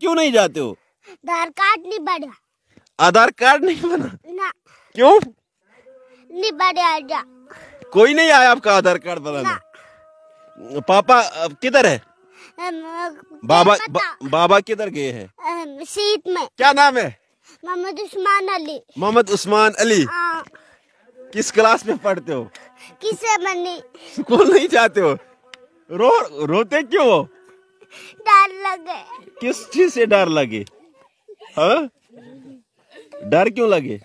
क्यों नहीं जाते हो आधार कार्ड नहीं बना आधार कार्ड नहीं बना ना क्यों नहीं बना कोई नहीं आया आपका आधार कार्ड बनाने पापा किधर है बाबा बा, बाबा किधर गए हैं सीट में क्या नाम है मोहम्मद उस्मान अली मोहम्मद उस्मान अली हाँ। किस क्लास में पढ़ते हो किसे मनी स्कूल नहीं जाते हो रो रोते क्यों हो लगे किस चीज से डर लगे हाँ? डर क्यों लगे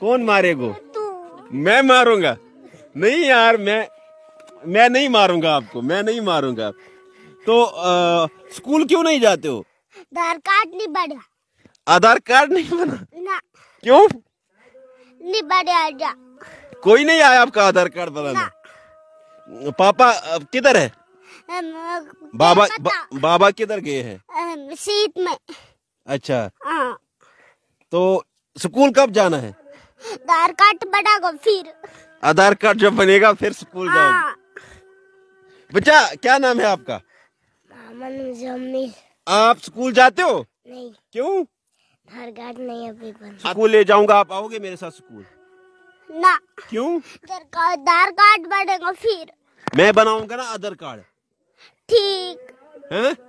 कौन मारेगो तू मैं मारूंगा नहीं यार मैं मैं नहीं मारूंगा आपको मैं नहीं मारूंगा तो आ, स्कूल क्यों नहीं जाते हो आधार कार्ड नहीं बना आधार कार्ड नहीं बना ना क्यों नहीं बना कोई नहीं आया आपका आधार कार्ड बनाने पापा किधर है बाबा बा, बाबा किधर गए हैं सीट में अच्छा आ, हाँ। तो स्कूल कब जाना है आधार कार्ड बनाओ फिर आधार कार्ड जब बनेगा फिर स्कूल हाँ। जाओ बच्चा क्या नाम है आपका आप स्कूल जाते हो नहीं क्यों आधार कार्ड नहीं अभी स्कूल ले जाऊंगा आप आओगे मेरे साथ स्कूल ना क्यों आधार कार्ड बनेगा फिर मैं बनाऊंगा ना आधार कार्ड 嗯。